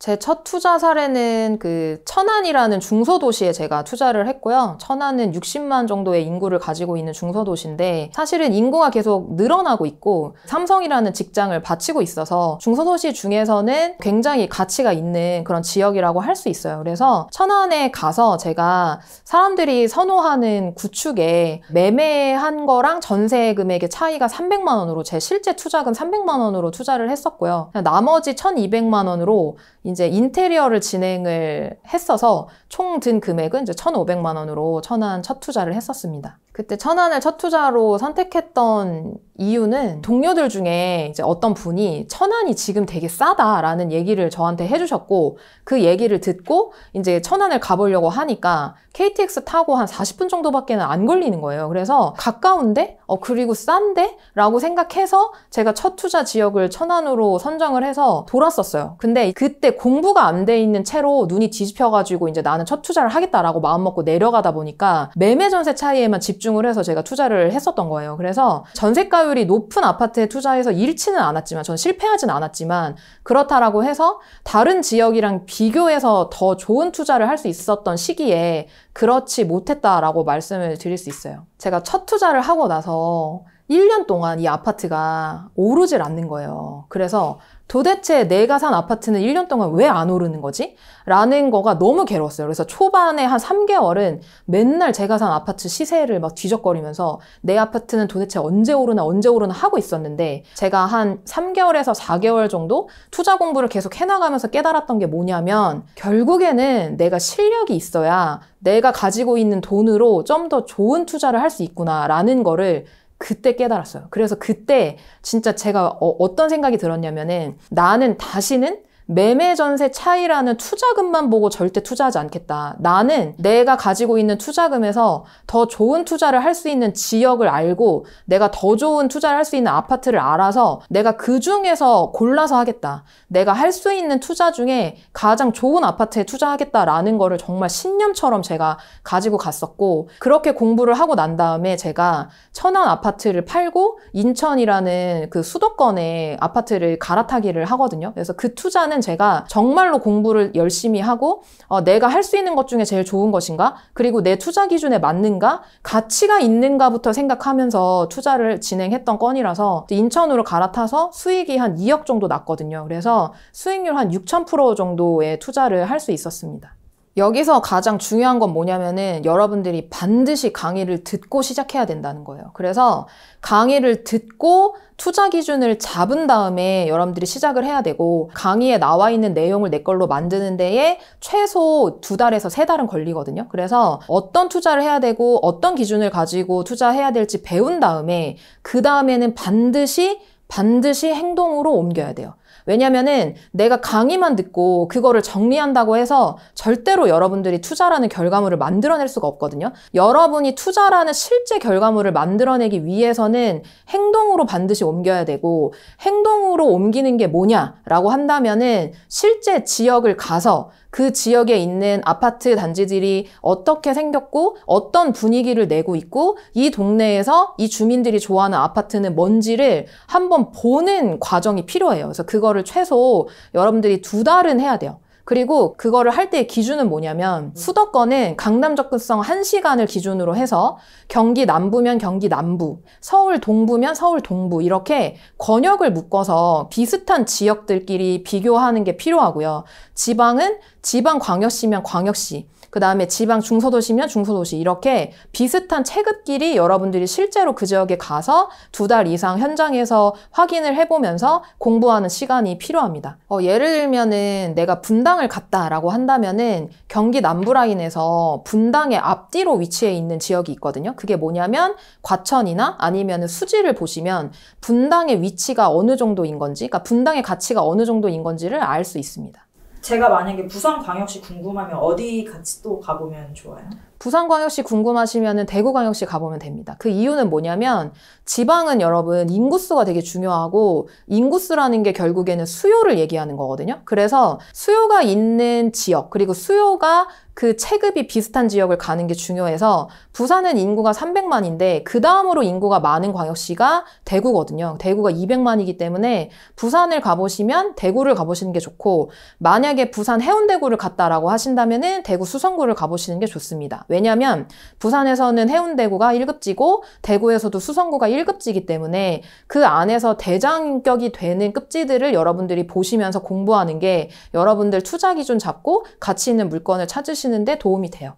제 첫 투자 사례는 그 천안이라는 중소도시에 제가 투자를 했고요. 천안은 60만 정도의 인구를 가지고 있는 중소도시인데 사실은 인구가 계속 늘어나고 있고 삼성이라는 직장을 바치고 있어서 중소도시 중에서는 굉장히 가치가 있는 그런 지역이라고 할 수 있어요. 그래서 천안에 가서 제가 사람들이 선호하는 구축에 매매한 거랑 전세 금액의 차이가 300만 원으로 제 실제 투자금 300만 원으로 투자를 했었고요. 나머지 1200만 원으로 이제 인테리어를 진행을 했어서 총 든 금액은 이제 1,500만 원으로 천안 첫 투자를 했었습니다. 그때 천안을 첫 투자로 선택했던 이유는 동료들 중에 이제 어떤 분이 천안이 지금 되게 싸다라는 얘기를 저한테 해주셨고 그 얘기를 듣고 이제 천안을 가보려고 하니까 KTX 타고 한 40분 정도밖에는 안 걸리는 거예요. 그래서 가까운데 어 그리고 싼데 라고 생각해서 제가 첫 투자 지역을 천안으로 선정을 해서 돌았었어요. 근데 그때 공부가 안 돼 있는 채로 눈이 뒤집혀가지고 이제 나는 첫 투자를 하겠다라고 마음먹고 내려가다 보니까 매매 전세 차이에만 집 집중을 해서 제가 투자를 했었던 거예요. 그래서 전세가율이 높은 아파트에 투자해서 잃지는 않았지만, 전 실패하진 않았지만, 그렇다라고 해서 다른 지역이랑 비교해서 더 좋은 투자를 할 수 있었던 시기에 그렇지 못했다라고 말씀을 드릴 수 있어요. 제가 첫 투자를 하고 나서 1년 동안 이 아파트가 오르질 않는 거예요. 그래서 도대체 내가 산 아파트는 1년 동안 왜 안 오르는 거지? 라는 거가 너무 괴로웠어요. 그래서 초반에 한 3개월은 맨날 제가 산 아파트 시세를 막 뒤적거리면서 내 아파트는 도대체 언제 오르나 언제 오르나 하고 있었는데 제가 한 3개월에서 4개월 정도 투자 공부를 계속 해나가면서 깨달았던 게 뭐냐면 결국에는 내가 실력이 있어야 내가 가지고 있는 돈으로 좀 더 좋은 투자를 할 수 있구나라는 거를 그때 깨달았어요. 그래서 그때 진짜 제가 어, 떤 생각이 들었냐면은 나는 다시는 매매 전세 차이라는 투자금만 보고 절대 투자하지 않겠다. 나는 내가 가지고 있는 투자금에서 더 좋은 투자를 할 수 있는 지역을 알고 내가 더 좋은 투자를 할 수 있는 아파트를 알아서 내가 그 중에서 골라서 하겠다. 내가 할 수 있는 투자 중에 가장 좋은 아파트에 투자하겠다라는 거를 정말 신념처럼 제가 가지고 갔었고 그렇게 공부를 하고 난 다음에 제가 천안 아파트를 팔고 인천이라는 그 수도권의 아파트를 갈아타기를 하거든요. 그래서 그 투자는 때는 제가 정말로 공부를 열심히 하고 어, 내가 할 수 있는 것 중에 제일 좋은 것인가? 그리고 내 투자 기준에 맞는가? 가치가 있는가부터 생각하면서 투자를 진행했던 건이라서 인천으로 갈아타서 수익이 한 2억 정도 났거든요. 그래서 수익률 한 6,000% 정도의 투자를 할 수 있었습니다. 여기서 가장 중요한 건 뭐냐면은 여러분들이 반드시 강의를 듣고 시작해야 된다는 거예요. 그래서 강의를 듣고 투자 기준을 잡은 다음에 여러분들이 시작을 해야 되고 강의에 나와 있는 내용을 내 걸로 만드는 데에 최소 두 달에서 세 달은 걸리거든요. 그래서 어떤 투자를 해야 되고 어떤 기준을 가지고 투자해야 될지 배운 다음에 그 다음에는 반드시 반드시 행동으로 옮겨야 돼요. 왜냐면은 내가 강의만 듣고 그거를 정리한다고 해서 절대로 여러분들이 투자라는 결과물을 만들어낼 수가 없거든요. 여러분이 투자라는 실제 결과물을 만들어내기 위해서는 행동으로 반드시 옮겨야 되고 행동으로 옮기는 게 뭐냐라고 한다면은 실제 지역을 가서 그 지역에 있는 아파트 단지들이 어떻게 생겼고 어떤 분위기를 내고 있고 이 동네에서 이 주민들이 좋아하는 아파트는 뭔지를 한번 보는 과정이 필요해요. 그래서 그 그거를 최소 여러분들이 두 달은 해야 돼요. 그리고 그거를 할 때의 기준은 뭐냐면 음. 수도권은 강남 접근성 1시간을 기준으로 해서 경기 남부면 경기 남부, 서울 동부면 서울 동부 이렇게 권역을 묶어서 비슷한 지역들끼리 비교하는 게 필요하고요. 지방은 지방 광역시면 광역시, 그 다음에 지방 중소도시면 중소도시 이렇게 비슷한 체급끼리 여러분들이 실제로 그 지역에 가서 두 달 이상 현장에서 확인을 해보면서 공부하는 시간이 필요합니다. 어, 예를 들면은 내가 분당을 갔다라고 한다면은 경기 남부라인에서 분당의 앞뒤로 위치해 있는 지역이 있거든요. 그게 뭐냐면 과천이나 아니면 수지를 보시면 분당의 위치가 어느 정도인 건지, 그러니까 분당의 가치가 어느 정도인 건지를 알 수 있습니다. 제가 만약에 부산광역시 궁금하면 어디 같이 또 가보면 좋아요? 부산광역시 궁금하시면 대구광역시 가보면 됩니다. 그 이유는 뭐냐면 지방은 여러분 인구수가 되게 중요하고 인구수라는 게 결국에는 수요를 얘기하는 거거든요. 그래서 수요가 있는 지역 그리고 수요가 그 체급이 비슷한 지역을 가는 게 중요해서 부산은 인구가 300만인데 그 다음으로 인구가 많은 광역시가 대구거든요. 대구가 200만이기 때문에 부산을 가보시면 대구를 가보시는 게 좋고 만약에 부산 해운대구를 갔다라고 하신다면 대구 수성구를 가보시는 게 좋습니다. 왜냐하면 부산에서는 해운대구가 1급지고 대구에서도 수성구가 1급지이기 때문에 그 안에서 대장격이 되는 급지들을 여러분들이 보시면서 공부하는 게 여러분들 투자 기준 잡고 가치 있는 물건을 찾으시는 하시는데 도움이 돼요.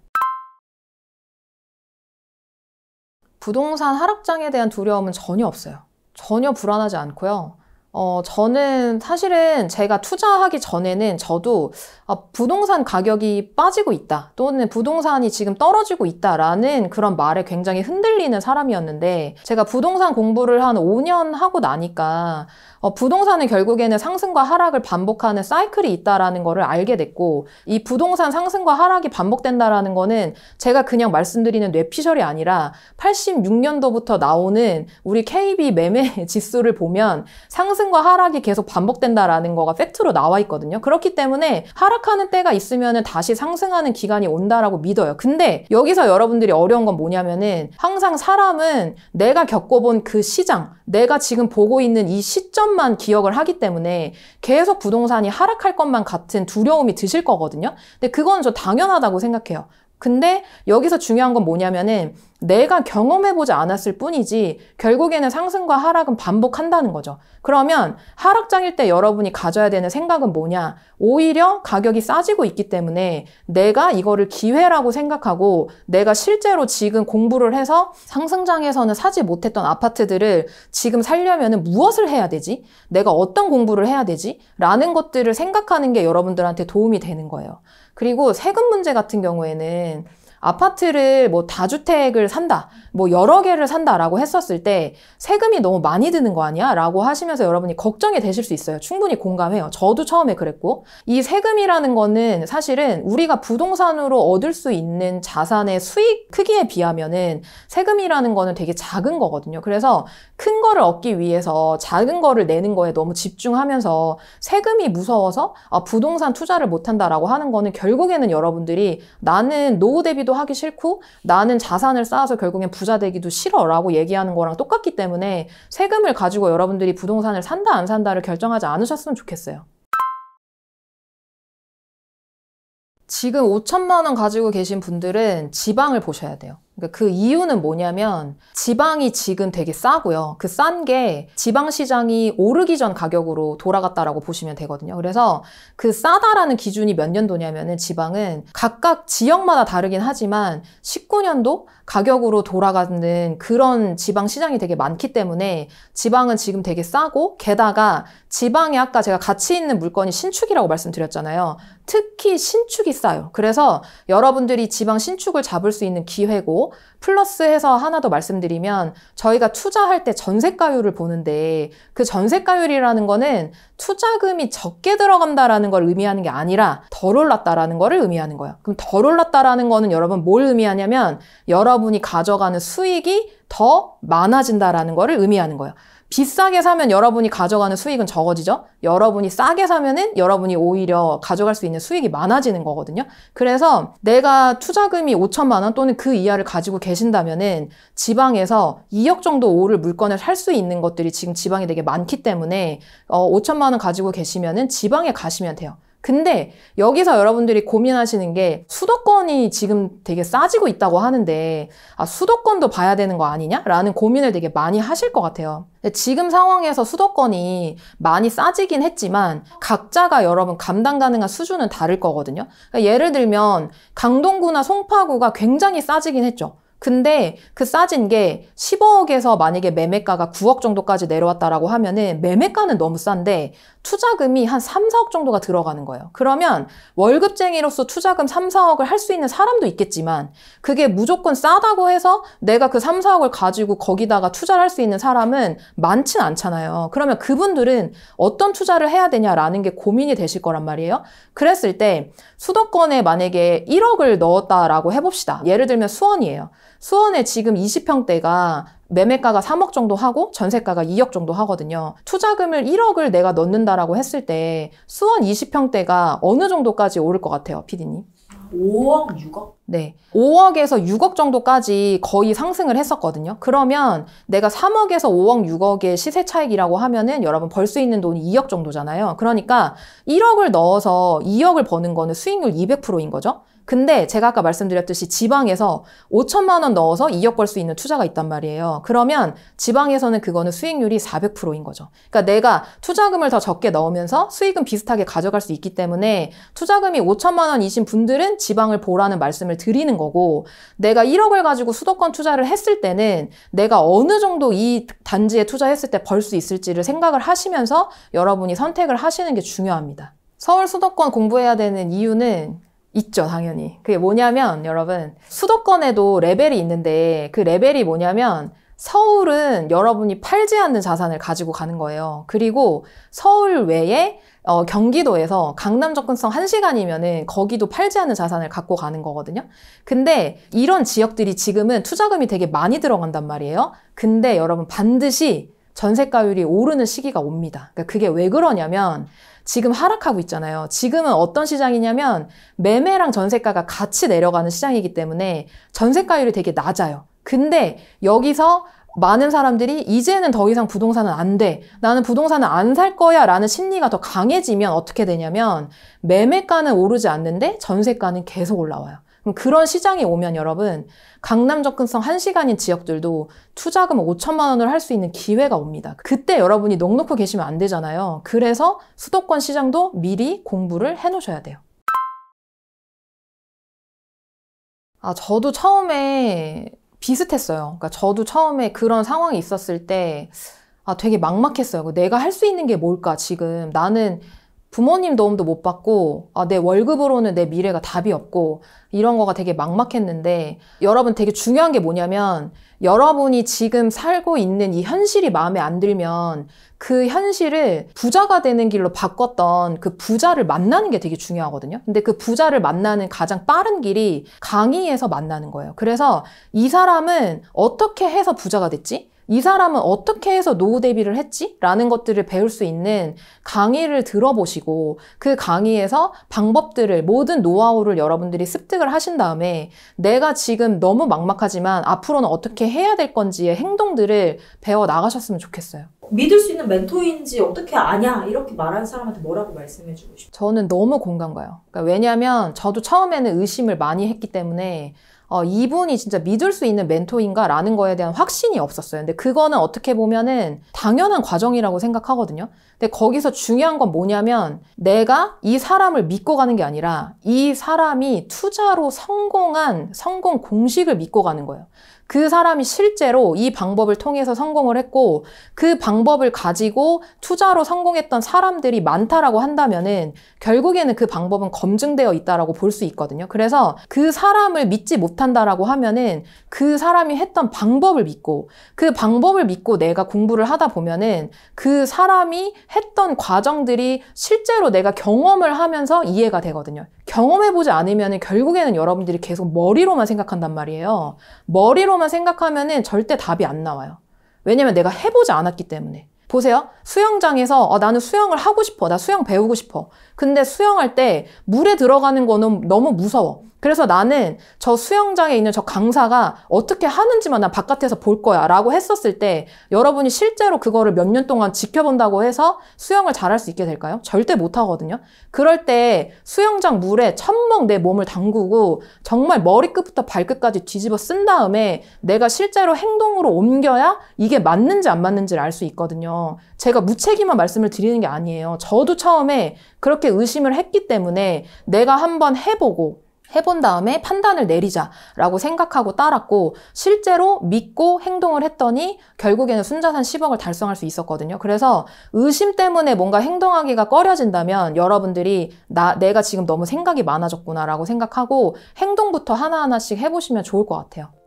부동산 하락장에 대한 두려움은 전혀 없어요. 전혀 불안하지 않고요. 어, 저는 사실은 제가 투자하기 전에는 저도 아, 부동산 가격이 빠지고 있다 또는 부동산이 지금 떨어지고 있다라는 그런 말에 굉장히 흔들리는 사람이었는데 제가 부동산 공부를 한 5년 하고 나니까 어, 부동산은 결국에는 상승과 하락을 반복하는 사이클이 있다라는 것을 알게 됐고 이 부동산 상승과 하락이 반복된다라는 거는 제가 그냥 말씀드리는 뇌피셜이 아니라 86년도부터 나오는 우리 KB 매매 지수를 보면 상승 상승과 하락이 계속 반복된다라는 거가 팩트로 나와 있거든요. 그렇기 때문에 하락하는 때가 있으면 다시 상승하는 기간이 온다라고 믿어요. 근데 여기서 여러분들이 어려운 건 뭐냐면은 항상 사람은 내가 겪어본 그 시장, 내가 지금 보고 있는 이 시점만 기억을 하기 때문에 계속 부동산이 하락할 것만 같은 두려움이 드실 거거든요. 근데 그건 저 당연하다고 생각해요. 근데 여기서 중요한 건 뭐냐면은 내가 경험해보지 않았을 뿐이지 결국에는 상승과 하락은 반복한다는 거죠. 그러면 하락장일 때 여러분이 가져야 되는 생각은 뭐냐? 오히려 가격이 싸지고 있기 때문에 내가 이거를 기회라고 생각하고 내가 실제로 지금 공부를 해서 상승장에서는 사지 못했던 아파트들을 지금 살려면 무엇을 해야 되지? 내가 어떤 공부를 해야 되지? 라는 것들을 생각하는 게 여러분들한테 도움이 되는 거예요. 그리고 세금 문제 같은 경우에는 아파트를 뭐 다주택을 산다, 뭐 여러 개를 산다라고 했었을 때 세금이 너무 많이 드는 거 아니야? 라고 하시면서 여러분이 걱정이 되실 수 있어요. 충분히 공감해요. 저도 처음에 그랬고. 이 세금이라는 거는 사실은 우리가 부동산으로 얻을 수 있는 자산의 수익 크기에 비하면은 세금이라는 거는 되게 작은 거거든요. 그래서 큰 거를 얻기 위해서 작은 거를 내는 거에 너무 집중하면서 세금이 무서워서 아, 부동산 투자를 못한다라고 하는 거는 결국에는 여러분들이 나는 노후 대비도 일도 하기 싫고 나는 자산을 쌓아서 결국엔 부자 되기도 싫어라고 얘기하는 거랑 똑같기 때문에 세금을 가지고 여러분들이 부동산을 산다 안 산다를 결정하지 않으셨으면 좋겠어요. 지금 5천만 원 가지고 계신 분들은 지방을 보셔야 돼요. 그러니까 그 이유는 뭐냐면 지방이 지금 되게 싸고요. 그 싼 게 지방 시장이 오르기 전 가격으로 돌아갔다라고 보시면 되거든요. 그래서 그 싸다라는 기준이 몇 년도냐면은 지방은 각각 지역마다 다르긴 하지만 19년도 가격으로 돌아가는 그런 지방 시장이 되게 많기 때문에 지방은 지금 되게 싸고 게다가 지방이 아까 제가 가치 있는 물건이 신축이라고 말씀드렸잖아요. 특히 신축이 싸요. 그래서 여러분들이 지방 신축을 잡을 수 있는 기회고 플러스해서 하나 더 말씀드리면 저희가 투자할 때 전세가율을 보는데 그 전세가율이라는 거는 투자금이 적게 들어간다라는 걸 의미하는 게 아니라 덜 올랐다라는 거를 의미하는 거예요. 그럼 덜 올랐다라는 거는 여러분 뭘 의미하냐면 여러분이 가져가는 수익이 더 많아진다라는 거를 의미하는 거예요. 비싸게 사면 여러분이 가져가는 수익은 적어지죠. 여러분이 싸게 사면은 여러분이 오히려 가져갈 수 있는 수익이 많아지는 거거든요. 그래서 내가 투자금이 5천만 원 또는 그 이하를 가지고 계신다면은 지방에서 2억 정도 오를 물건을 살 수 있는 것들이 지금 지방에 되게 많기 때문에 어 5천만 원 가지고 계시면은 지방에 가시면 돼요. 근데 여기서 여러분들이 고민하시는 게 수도권이 지금 되게 싸지고 있다고 하는데 아, 수도권도 봐야 되는 거 아니냐? 라는 고민을 되게 많이 하실 것 같아요. 지금 상황에서 수도권이 많이 싸지긴 했지만 각자가 여러분 감당 가능한 수준은 다를 거거든요. 그러니까 예를 들면 강동구나 송파구가 굉장히 싸지긴 했죠. 근데 그 싸진 게 15억에서 만약에 매매가가 9억 정도까지 내려왔다라고 하면은 매매가는 너무 싼데 투자금이 한 3, 4억 정도가 들어가는 거예요. 그러면 월급쟁이로서 투자금 3, 4억을 할 수 있는 사람도 있겠지만 그게 무조건 싸다고 해서 내가 그 3, 4억을 가지고 거기다가 투자를 할 수 있는 사람은 많진 않잖아요. 그러면 그분들은 어떤 투자를 해야 되냐라는 게 고민이 되실 거란 말이에요. 그랬을 때 수도권에 만약에 1억을 넣었다라고 해봅시다. 예를 들면 수원이에요. 수원에 지금 20평대가 매매가가 3억 정도 하고 전세가가 2억 정도 하거든요. 투자금을 1억을 내가 넣는다라고 했을 때 수원 20평대가 어느 정도까지 오를 것 같아요, 피디님? 5억, 6억? 네. 5억에서 6억 정도까지 거의 상승을 했었거든요. 그러면 내가 3억에서 5억, 6억의 시세 차익이라고 하면은 여러분 벌 수 있는 돈이 2억 정도잖아요. 그러니까 1억을 넣어서 2억을 버는 거는 수익률 200%인 거죠. 근데 제가 아까 말씀드렸듯이 지방에서 5천만 원 넣어서 2억 벌 수 있는 투자가 있단 말이에요. 그러면 지방에서는 그거는 수익률이 400%인 거죠. 그러니까 내가 투자금을 더 적게 넣으면서 수익은 비슷하게 가져갈 수 있기 때문에 투자금이 5천만 원이신 분들은 지방을 보라는 말씀을 드리는 거고 내가 1억을 가지고 수도권 투자를 했을 때는 내가 어느 정도 이 단지에 투자했을 때 벌 수 있을지를 생각을 하시면서 여러분이 선택을 하시는 게 중요합니다. 서울 수도권 공부해야 되는 이유는 있죠, 당연히. 그게 뭐냐면, 여러분, 수도권에도 레벨이 있는데, 그 레벨이 뭐냐면, 서울은 여러분이 팔지 않는 자산을 가지고 가는 거예요. 그리고 서울 외에 어, 경기도에서 강남 접근성 1시간이면은 거기도 팔지 않는 자산을 갖고 가는 거거든요. 근데 이런 지역들이 지금은 투자금이 되게 많이 들어간단 말이에요. 근데 여러분 반드시 전세가율이 오르는 시기가 옵니다. 그러니까 그게 왜 그러냐면 지금 하락하고 있잖아요. 지금은 어떤 시장이냐면 매매랑 전세가가 같이 내려가는 시장이기 때문에 전세가율이 되게 낮아요. 근데 여기서 많은 사람들이 이제는 더 이상 부동산은 안 돼. 나는 부동산은 안 살 거야. 라는 심리가 더 강해지면 어떻게 되냐면 매매가는 오르지 않는데 전세가는 계속 올라와요. 그런 시장이 오면 여러분 강남 접근성 1시간인 지역들도 투자금 5천만 원을 할 수 있는 기회가 옵니다. 그때 여러분이 넉넉히 계시면 안 되잖아요. 그래서 수도권 시장도 미리 공부를 해놓으셔야 돼요. 아, 저도 처음에 비슷했어요. 그러니까 저도 처음에 그런 상황이 있었을 때 아, 되게 막막했어요. 내가 할 수 있는 게 뭘까, 지금. 나는 부모님 도움도 못 받고 아, 내 월급으로는 내 미래가 답이 없고 이런 거가 되게 막막했는데 여러분 되게 중요한 게 뭐냐면 여러분이 지금 살고 있는 이 현실이 마음에 안 들면 그 현실을 부자가 되는 길로 바꿨던 그 부자를 만나는 게 되게 중요하거든요. 근데 그 부자를 만나는 가장 빠른 길이 강의에서 만나는 거예요. 그래서 이 사람은 어떻게 해서 부자가 됐지? 이 사람은 어떻게 해서 노후 대비를 했지? 라는 것들을 배울 수 있는 강의를 들어보시고 그 강의에서 방법들을 모든 노하우를 여러분들이 습득을 하신 다음에 내가 지금 너무 막막하지만 앞으로는 어떻게 해야 될 건지의 행동들을 배워 나가셨으면 좋겠어요. 믿을 수 있는 멘토인지 어떻게 아냐 이렇게 말하는 사람한테 뭐라고 말씀해 주고 싶어요? 저는 너무 공감 가요. 그러니까 왜냐하면 저도 처음에는 의심을 많이 했기 때문에 어, 이분이 진짜 믿을 수 있는 멘토인가라는 거에 대한 확신이 없었어요. 근데 그거는 어떻게 보면은 당연한 과정이라고 생각하거든요. 근데 거기서 중요한 건 뭐냐면 내가 이 사람을 믿고 가는 게 아니라 이 사람이 투자로 성공한 성공 공식을 믿고 가는 거예요. 그 사람이 실제로 이 방법을 통해서 성공을 했고 그 방법을 가지고 투자로 성공했던 사람들이 많다라고 한다면은 결국에는 그 방법은 검증되어 있다라고 볼 수 있거든요. 그래서 그 사람을 믿지 못한다라고 하면은 그 사람이 했던 방법을 믿고 그 방법을 믿고 내가 공부를 하다 보면은 그 사람이 했던 과정들이 실제로 내가 경험을 하면서 이해가 되거든요. 경험해보지 않으면 결국에는 여러분들이 계속 머리로만 생각한단 말이에요. 머리로만 생각하면 절대 답이 안 나와요. 왜냐면 내가 해보지 않았기 때문에. 보세요. 수영장에서 어, 나는 수영을 하고 싶어. 나 수영 배우고 싶어. 근데 수영할 때 물에 들어가는 거는 너무 무서워. 그래서 나는 저 수영장에 있는 저 강사가 어떻게 하는지만 난 바깥에서 볼 거야 라고 했었을 때 여러분이 실제로 그거를 몇 년 동안 지켜본다고 해서 수영을 잘할 수 있게 될까요? 절대 못하거든요. 그럴 때 수영장 물에 천목 내 몸을 담그고 정말 머리끝부터 발끝까지 뒤집어 쓴 다음에 내가 실제로 행동으로 옮겨야 이게 맞는지 안 맞는지를 알 수 있거든요. 제가 무책임한 말씀을 드리는 게 아니에요. 저도 처음에 그렇게 의심을 했기 때문에 내가 한번 해보고 해본 다음에 판단을 내리자라고 생각하고 따랐고 실제로 믿고 행동을 했더니 결국에는 순자산 10억을 달성할 수 있었거든요. 그래서 의심 때문에 뭔가 행동하기가 꺼려진다면 여러분들이 나 내가 지금 너무 생각이 많아졌구나라고 생각하고 행동부터 하나하나씩 해보시면 좋을 것 같아요.